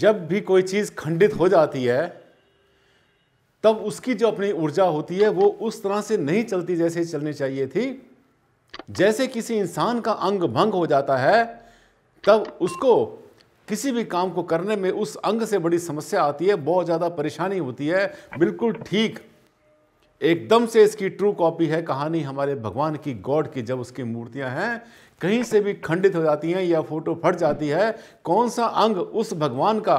जब भी कोई चीज़ खंडित हो जाती है तब उसकी जो अपनी ऊर्जा होती है वो उस तरह से नहीं चलती जैसे चलनी चाहिए थी जैसे किसी इंसान का अंग भंग हो जाता है तब उसको किसी भी काम को करने में उस अंग से बड़ी समस्या आती है बहुत ज़्यादा परेशानी होती है बिल्कुल ठीक एकदम से इसकी ट्रू कॉपी है कहानी हमारे भगवान की गॉड की जब उसकी मूर्तियां हैं कहीं से भी खंडित हो जाती हैं या फोटो फट जाती है कौन सा अंग उस भगवान का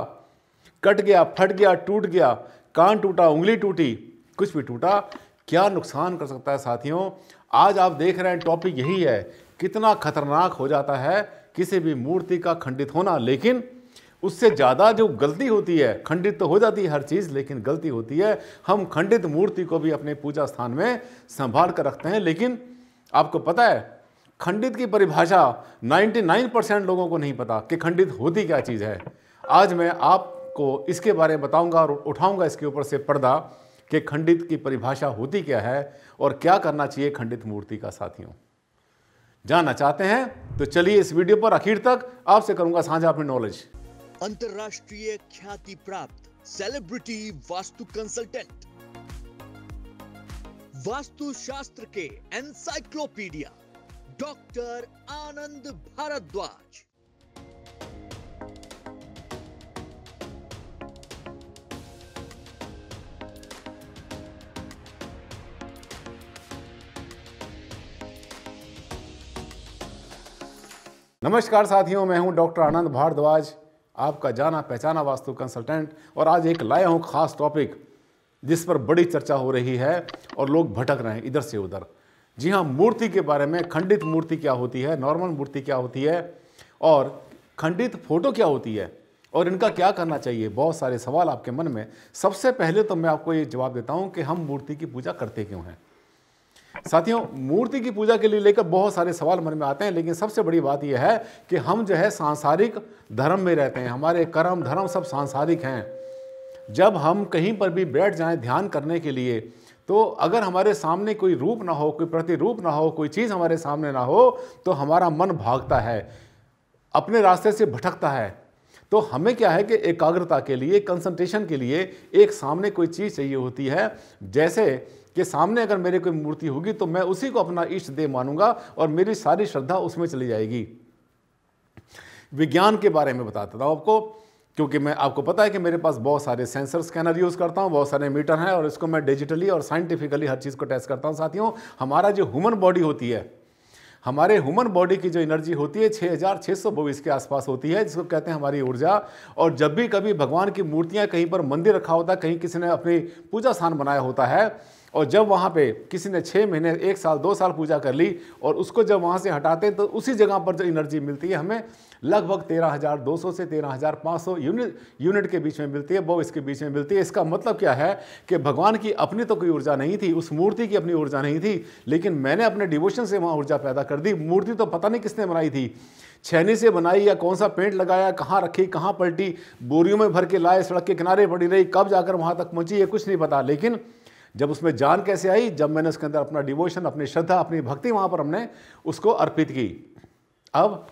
कट गया फट गया टूट गया कान टूटा उंगली टूटी कुछ भी टूटा क्या नुकसान कर सकता है साथियों आज आप देख रहे हैं टॉपिक यही है कितना खतरनाक हो जाता है किसी भी मूर्ति का खंडित होना लेकिन उससे ज़्यादा जो गलती होती है खंडित तो हो जाती है हर चीज़ लेकिन गलती होती है हम खंडित मूर्ति को भी अपने पूजा स्थान में संभाल कर रखते हैं लेकिन आपको पता है खंडित की परिभाषा 99 परसेंट लोगों को नहीं पता कि खंडित होती क्या चीज़ है आज मैं आपको इसके बारे में बताऊंगा और उठाऊंगा इसके ऊपर से पर्दा कि खंडित की परिभाषा होती क्या है और क्या करना चाहिए खंडित मूर्ति का साथियों जानना चाहते हैं तो चलिए इस वीडियो पर आखिर तक आपसे करूंगा साझा अपनी नॉलेज अंतर्राष्ट्रीय ख्याति प्राप्त सेलिब्रिटी वास्तु कंसल्टेंट वास्तु शास्त्र के एनसाइक्लोपीडिया डॉक्टर आनंद भारद्वाज नमस्कार साथियों मैं हूं डॉक्टर आनंद भारद्वाज आपका जाना पहचाना वास्तु कंसल्टेंट और आज एक लाया हूँ खास टॉपिक जिस पर बड़ी चर्चा हो रही है और लोग भटक रहे हैं इधर से उधर जी हाँ मूर्ति के बारे में खंडित मूर्ति क्या होती है नॉर्मल मूर्ति क्या होती है और खंडित फोटो क्या होती है और इनका क्या करना चाहिए बहुत सारे सवाल आपके मन में सबसे पहले तो मैं आपको ये जवाब देता हूँ कि हम मूर्ति की पूजा करते क्यों हैं साथियों मूर्ति की पूजा के लिए लेकर बहुत सारे सवाल मन में आते हैं लेकिन सबसे बड़ी बात यह है कि हम जो है सांसारिक धर्म में रहते हैं हमारे कर्म धर्म सब सांसारिक हैं जब हम कहीं पर भी बैठ जाएं ध्यान करने के लिए तो अगर हमारे सामने कोई रूप ना हो कोई प्रतिरूप ना हो कोई चीज़ हमारे सामने ना हो तो हमारा मन भागता है अपने रास्ते से भटकता है तो हमें क्या है कि एकाग्रता के लिए कंसंट्रेशन के लिए एक सामने कोई चीज़ चाहिए होती है जैसे कि सामने अगर मेरे कोई मूर्ति होगी तो मैं उसी को अपना इष्ट देव मानूंगा और मेरी सारी श्रद्धा उसमें चली जाएगी विज्ञान के बारे में बताता था आपको क्योंकि मैं आपको पता है कि मेरे पास बहुत सारे सेंसर स्कैनर यूज़ करता हूँ बहुत सारे मीटर हैं और इसको मैं डिजिटली और साइंटिफिकली हर चीज़ को टेस्ट करता हूँ साथियों हमारा जो ह्यूमन बॉडी होती है हमारे ह्यूमन बॉडी की जो एनर्जी होती है छः हज़ार छः सौ भविष्य के आसपास होती है जिसको कहते हैं हमारी ऊर्जा और जब भी कभी भगवान की मूर्तियाँ कहीं पर मंदिर रखा होता है कहीं किसी ने अपनी पूजा स्थान बनाया होता है और जब वहाँ पे किसी ने छः महीने एक साल दो साल पूजा कर ली और उसको जब वहाँ से हटाते हैं तो उसी जगह पर जो एनर्जी मिलती है हमें लगभग तेरह हज़ार दो सौ से तेरह हज़ार पाँच सौ यूनिट यूनिट के बीच में मिलती है वो इसके बीच में मिलती है इसका मतलब क्या है कि भगवान की अपनी तो कोई ऊर्जा नहीं थी उस मूर्ति की अपनी ऊर्जा नहीं थी लेकिन मैंने अपने डिवोशन से वहाँ ऊर्जा पैदा कर दी मूर्ति तो पता नहीं किसने बनाई थी छैनी से बनाई या कौन सा पेंट लगाया कहाँ रखी कहाँ पलटी बोरियों में भर के लाए सड़क के किनारे पड़ी रही कब जाकर वहाँ तक पहुँची ये कुछ नहीं पता लेकिन जब उसमें जान कैसे आई जब मैंने उसके अंदर अपना डिवोशन अपनी श्रद्धा अपनी भक्ति वहाँ पर हमने उसको अर्पित की अब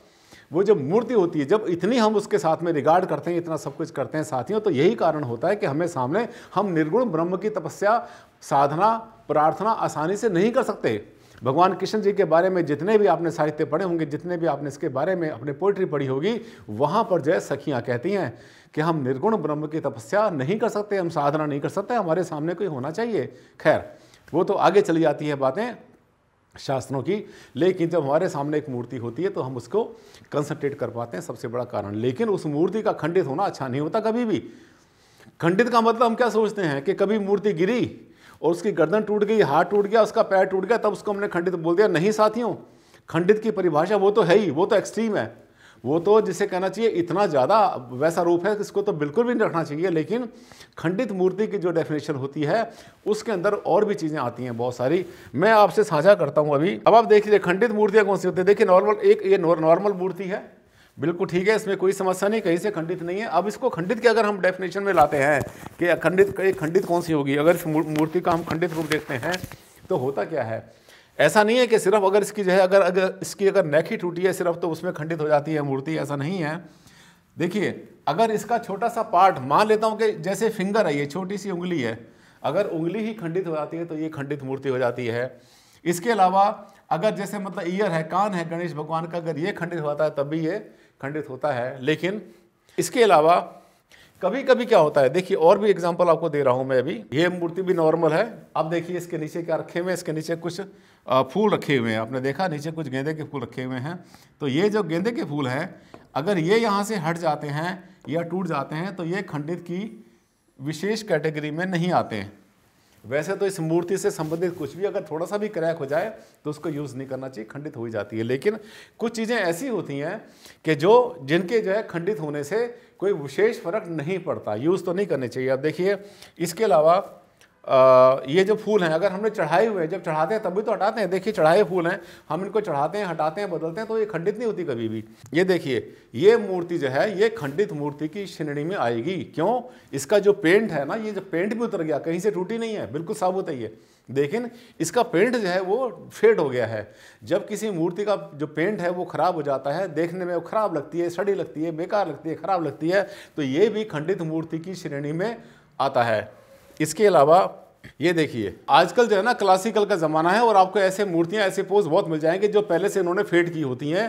वो जो मूर्ति होती है जब इतनी हम उसके साथ में रिगार्ड करते हैं इतना सब कुछ करते हैं साथियों तो यही कारण होता है कि हमें सामने हम निर्गुण ब्रह्म की तपस्या साधना प्रार्थना आसानी से नहीं कर सकते भगवान कृष्ण जी के बारे में जितने भी आपने साहित्य पढ़े होंगे जितने भी आपने इसके बारे में अपने पोइट्री पढ़ी होगी वहाँ पर जो है सखियाँ कहती हैं कि हम निर्गुण ब्रह्म की तपस्या नहीं कर सकते हम साधना नहीं कर सकते हमारे सामने कोई होना चाहिए खैर वो तो आगे चली जाती है बातें शास्त्रों की लेकिन जब हमारे सामने एक मूर्ति होती है तो हम उसको कंसंट्रेट कर पाते हैं सबसे बड़ा कारण लेकिन उस मूर्ति का खंडित होना अच्छा नहीं होता कभी भी खंडित का मतलब हम क्या सोचते हैं कि कभी मूर्ति गिरी और उसकी गर्दन टूट गई हाथ टूट गया उसका पैर टूट गया तब उसको हमने खंडित बोल दिया नहीं साथियों खंडित की परिभाषा वो तो है ही वो तो एक्सट्रीम है वो तो जिसे कहना चाहिए इतना ज़्यादा वैसा रूप है कि इसको तो बिल्कुल भी नहीं रखना चाहिए लेकिन खंडित मूर्ति की जो डेफिनेशन होती है उसके अंदर और भी चीज़ें आती हैं बहुत सारी मैं आपसे साझा करता हूँ अभी अब आप देखिए खंडित मूर्तियाँ कौन सी होती है देखिए नॉर्मल एक ये नॉर्मल मूर्ति है बिल्कुल ठीक है इसमें कोई समस्या नहीं कहीं से खंडित नहीं है अब इसको खंडित के अगर हम डेफिनेशन में लाते हैं कि अखंडित खंडित कौन सी होगी अगर इस मूर्ति का हम खंडित रूप देखते हैं तो होता क्या है ऐसा नहीं है कि सिर्फ अगर इसकी जो है अगर अगर इसकी अगर नेक ही टूटी है सिर्फ तो उसमें खंडित हो जाती है मूर्ति ऐसा नहीं है देखिए अगर इसका छोटा सा पार्ट मान लेता हूँ कि जैसे फिंगर है ये छोटी सी उंगली है अगर उंगली ही खंडित हो जाती है तो ये खंडित मूर्ति हो जाती है इसके अलावा अगर जैसे मतलब ईयर है कान है गणेश भगवान का अगर ये खंडित हो जाता है तब भी ये खंडित होता है लेकिन इसके अलावा कभी कभी क्या होता है देखिए और भी एग्जाम्पल आपको दे रहा हूँ मैं अभी ये मूर्ति भी नॉर्मल है अब देखिए इसके नीचे क्या रखे हुए हैं इसके नीचे कुछ फूल रखे हुए हैं आपने देखा नीचे कुछ गेंदे के फूल रखे हुए हैं तो ये जो गेंदे के फूल हैं अगर ये यहाँ से हट जाते हैं या टूट जाते हैं तो ये खंडित की विशेष कैटेगरी में नहीं आते हैं वैसे तो इस मूर्ति से संबंधित कुछ भी अगर थोड़ा सा भी क्रैक हो जाए तो उसको यूज़ नहीं करना चाहिए खंडित हो ही जाती है लेकिन कुछ चीज़ें ऐसी होती हैं कि जो जिनके जो है खंडित होने से कोई विशेष फर्क नहीं पड़ता यूज़ तो नहीं करने चाहिए अब देखिए इसके अलावा आ, ये जो फूल हैं अगर हमने चढ़ाए हुए जब चढ़ाते हैं तभी तो हटाते हैं देखिए चढ़ाए फूल हैं हम इनको चढ़ाते हैं हटाते हैं बदलते हैं तो ये खंडित नहीं होती कभी भी ये देखिए ये मूर्ति जो है ये खंडित मूर्ति की श्रेणी में आएगी क्यों इसका जो पेंट है ना ये जो पेंट भी उतर गया कहीं से टूटी नहीं है बिल्कुल साबुत है ये लेकिन इसका पेंट जो है वो फेड हो गया है जब किसी मूर्ति का जो पेंट है वो ख़राब हो जाता है देखने में वो ख़राब लगती है सड़ी लगती है बेकार लगती है ख़राब लगती है तो ये भी खंडित मूर्ति की श्रेणी में आता है इसके अलावा ये देखिए आजकल जो है ना क्लासिकल का ज़माना है और आपको ऐसे मूर्तियाँ ऐसे पोज बहुत मिल जाएंगे जो पहले से उन्होंने फेड की होती हैं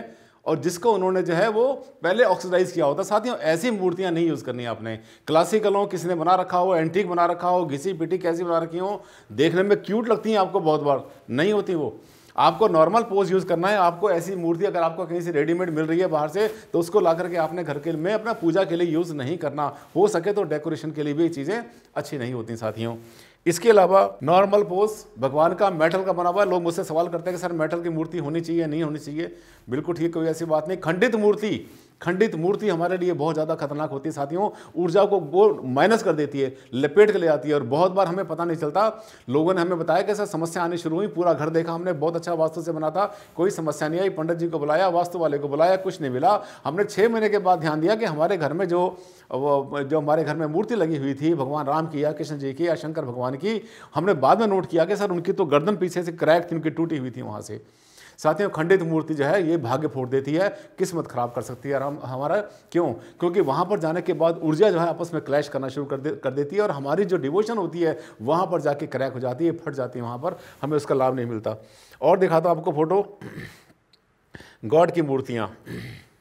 और जिसको उन्होंने जो है वो पहले ऑक्सीडाइज किया होता साथ ही ऐसी मूर्तियां नहीं यूज़ करनी आपने क्लासिकल हो किसी ने बना रखा हो एंटीक बना रखा हो घिसी पिटी कैसी बना रखी हो देखने में क्यूट लगती हैं आपको बहुत बार नहीं होती वो आपको नॉर्मल पोज यूज़ करना है आपको ऐसी मूर्ति अगर आपको कहीं से रेडीमेड मिल रही है बाहर से तो उसको ला करके आपने घर के में अपना पूजा के लिए यूज़ नहीं करना हो सके तो डेकोरेशन के लिए भी चीज़ें अच्छी नहीं होती साथियों इसके अलावा नॉर्मल पोज भगवान का मेटल का बना हुआ है लोग मुझसे सवाल करते हैं कि सर मेटल की मूर्ति होनी चाहिए नहीं होनी चाहिए बिल्कुल ठीक कोई ऐसी बात नहीं खंडित मूर्ति खंडित मूर्ति हमारे लिए बहुत ज़्यादा खतरनाक होती है साथियों ऊर्जा को वो माइनस कर देती है लपेट के ले जाती है और बहुत बार हमें पता नहीं चलता लोगों ने हमें बताया कि सर समस्या आनी शुरू हुई पूरा घर देखा हमने बहुत अच्छा वास्तु से बना था कोई समस्या नहीं आई पंडित जी को बुलाया वास्तु वाले को बुलाया कुछ नहीं मिला हमने छः महीने के बाद ध्यान दिया कि हमारे घर में जो जो हमारे घर में मूर्ति लगी हुई थी भगवान राम की या कृष्ण जी की या शंकर भगवान की हमने बाद में नोट किया कि सर उनकी तो गर्दन पीछे से क्रैक थी उनकी टूटी हुई थी वहाँ से साथियों खंडित मूर्ति जो है ये भाग्य फोड़ देती है किस्मत खराब कर सकती है हम हमारा क्यों क्योंकि वहाँ पर जाने के बाद ऊर्जा जो है आपस में क्लैश करना शुरू कर दे कर देती है और हमारी जो डिवोशन होती है वहाँ पर जाके क्रैक हो जाती है फट जाती है वहाँ पर हमें उसका लाभ नहीं मिलता और दिखाता आपको फोटो गॉड की मूर्तियाँ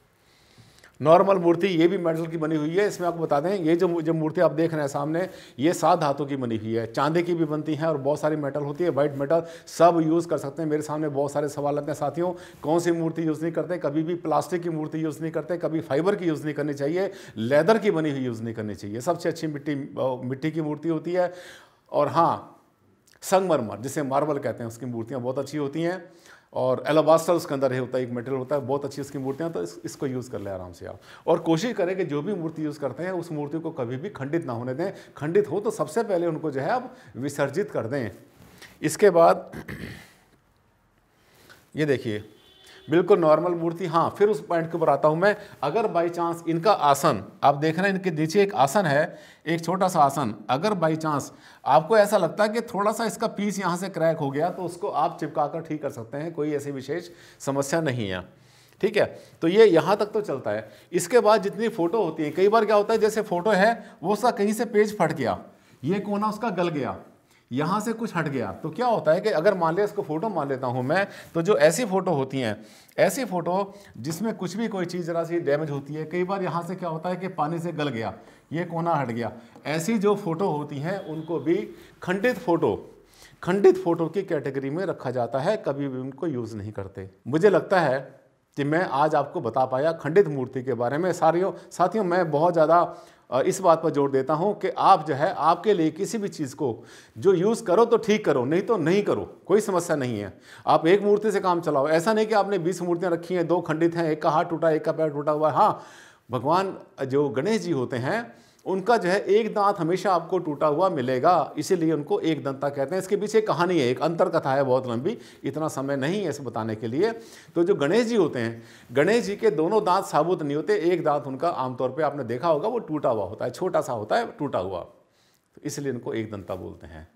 नॉर्मल मूर्ति ये भी मेटल की बनी हुई है इसमें आपको बता दें ये जो जो मूर्ति आप देख रहे हैं सामने ये सात धातु की बनी हुई है चांदी की भी बनती है और बहुत सारी मेटल होती है वाइट मेटल सब यूज़ कर सकते हैं मेरे सामने बहुत सारे सवाल आते हैं साथियों कौन सी मूर्ति यूज़ नहीं करते कभी भी प्लास्टिक की मूर्ति यूज़ नहीं करते कभी फाइबर की यूज़ नहीं करनी चाहिए लेदर की बनी हुई यूज़ नहीं करनी चाहिए सबसे अच्छी मिट्टी मिट्टी की मूर्ति होती है और हाँ संगमरमर जिसे मार्बल कहते हैं उसकी मूर्तियाँ बहुत अच्छी होती हैं और एलोबास्टर उसके अंदर ही होता है एक मेटेरियल होता है बहुत अच्छी इसकी मूर्तियाँ तो इस, इसको यूज़ कर लें आराम से आप और कोशिश करें कि जो भी मूर्ति यूज़ करते हैं उस मूर्ति को कभी भी खंडित ना होने दें खंडित हो तो सबसे पहले उनको जो है आप विसर्जित कर दें इसके बाद ये देखिए बिल्कुल नॉर्मल मूर्ति हाँ फिर उस पॉइंट के ऊपर आता हूँ मैं अगर बाई चांस इनका आसन आप देख रहे हैं इनके नीचे एक आसन है एक छोटा सा आसन अगर बाई चांस आपको ऐसा लगता है कि थोड़ा सा इसका पीस यहाँ से क्रैक हो गया तो उसको आप चिपका कर ठीक कर सकते हैं कोई ऐसी विशेष समस्या नहीं है ठीक है तो ये यहाँ तक तो चलता है इसके बाद जितनी फ़ोटो होती है कई बार क्या होता है जैसे फ़ोटो है वो सा कहीं से पेज फट गया ये कोना उसका गल गया यहाँ से कुछ हट गया तो क्या होता है कि अगर मान लिया इसको फ़ोटो मान लेता हूँ मैं तो जो ऐसी फ़ोटो होती हैं ऐसी फ़ोटो जिसमें कुछ भी कोई चीज़ ज़रा सी डैमेज होती है कई बार यहाँ से क्या होता है कि पानी से गल गया ये कोना हट गया ऐसी जो फ़ोटो होती हैं उनको भी खंडित फ़ोटो खंडित फ़ोटो की कैटेगरी में रखा जाता है कभी भी उनको यूज़ नहीं करते मुझे लगता है कि मैं आज आपको बता पाया खंडित मूर्ति के बारे में सारियों साथियों मैं बहुत ज़्यादा इस बात पर जोर देता हूँ कि आप जो है आपके लिए किसी भी चीज़ को जो यूज़ करो तो ठीक करो नहीं तो नहीं करो कोई समस्या नहीं है आप एक मूर्ति से काम चलाओ ऐसा नहीं कि आपने बीस मूर्तियाँ रखी हैं दो खंडित हैं एक का हाथ टूटा एक का पैर टूटा हुआ है हाँ भगवान जो गणेश जी होते हैं उनका जो है एक दांत हमेशा आपको टूटा हुआ मिलेगा इसीलिए उनको एक दंता कहते हैं इसके पीछे कहानी है एक अंतर कथा है बहुत लंबी इतना समय नहीं है इसे बताने के लिए तो जो गणेश जी होते हैं गणेश जी के दोनों दांत साबुत नहीं होते एक दांत उनका आमतौर पर आपने देखा होगा वो टूटा हुआ होता है छोटा सा होता है टूटा हुआ तो इसलिए इनको एक दंता बोलते हैं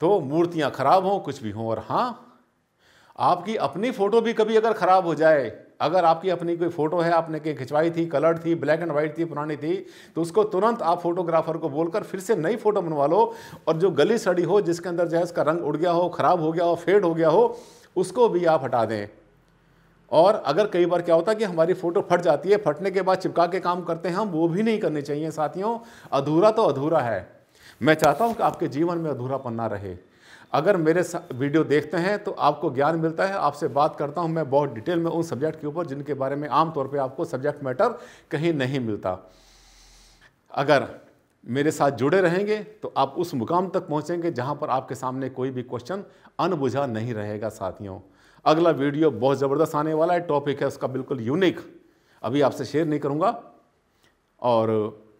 तो मूर्तियाँ खराब हों कुछ भी हों और हाँ आपकी अपनी फ़ोटो भी कभी अगर ख़राब हो जाए अगर आपकी अपनी कोई फ़ोटो है आपने के खिंचवाई थी कलर्ड थी ब्लैक एंड वाइट थी पुरानी थी तो उसको तुरंत आप फोटोग्राफर को बोलकर फिर से नई फ़ोटो बनवा लो और जो गली सड़ी हो जिसके अंदर जो है उसका रंग उड़ गया हो ख़राब हो गया हो फेड हो गया हो उसको भी आप हटा दें और अगर कई बार क्या होता है कि हमारी फ़ोटो फट जाती है फटने के बाद चिपका के काम करते हैं हम वो भी नहीं करने चाहिए साथियों अधूरा तो अधूरा है मैं चाहता हूँ कि आपके जीवन में अधूरापन ना रहे अगर मेरे वीडियो देखते हैं तो आपको ज्ञान मिलता है आपसे बात करता हूं मैं बहुत डिटेल में उन सब्जेक्ट के ऊपर जिनके बारे में आमतौर पर आपको सब्जेक्ट मैटर कहीं नहीं मिलता अगर मेरे साथ जुड़े रहेंगे तो आप उस मुकाम तक पहुंचेंगे जहां पर आपके सामने कोई भी क्वेश्चन अनबुझा नहीं रहेगा साथियों अगला वीडियो बहुत ज़बरदस्त आने वाला है टॉपिक है उसका बिल्कुल यूनिक अभी आपसे शेयर नहीं करूँगा और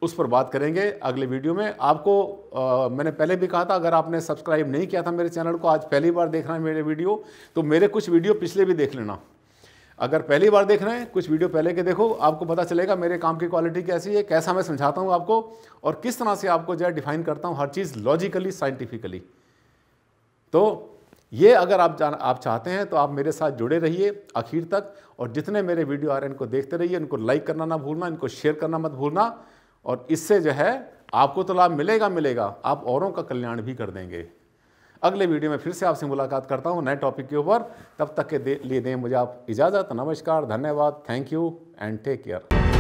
उस पर बात करेंगे अगले वीडियो में आपको आ, मैंने पहले भी कहा था अगर आपने सब्सक्राइब नहीं किया था मेरे चैनल को आज पहली बार देख रहा है मेरे वीडियो तो मेरे कुछ वीडियो पिछले भी देख लेना अगर पहली बार देख रहे हैं कुछ वीडियो पहले के देखो आपको पता चलेगा मेरे काम की क्वालिटी कैसी है कैसा मैं समझाता हूँ आपको और किस तरह से आपको जो है डिफाइन करता हूँ हर चीज़ लॉजिकली साइंटिफिकली तो ये अगर आप जान आप चाहते हैं तो आप मेरे साथ जुड़े रहिए आखिर तक और जितने मेरे वीडियो आ रहे हैं इनको देखते रहिए इनको लाइक करना ना भूलना इनको शेयर करना मत भूलना और इससे जो है आपको तो लाभ मिलेगा मिलेगा आप औरों का कल्याण भी कर देंगे अगले वीडियो में फिर से आपसे मुलाकात करता हूँ नए टॉपिक के ऊपर तब तक के लिए दें मुझे आप इजाज़त नमस्कार धन्यवाद thank you and take care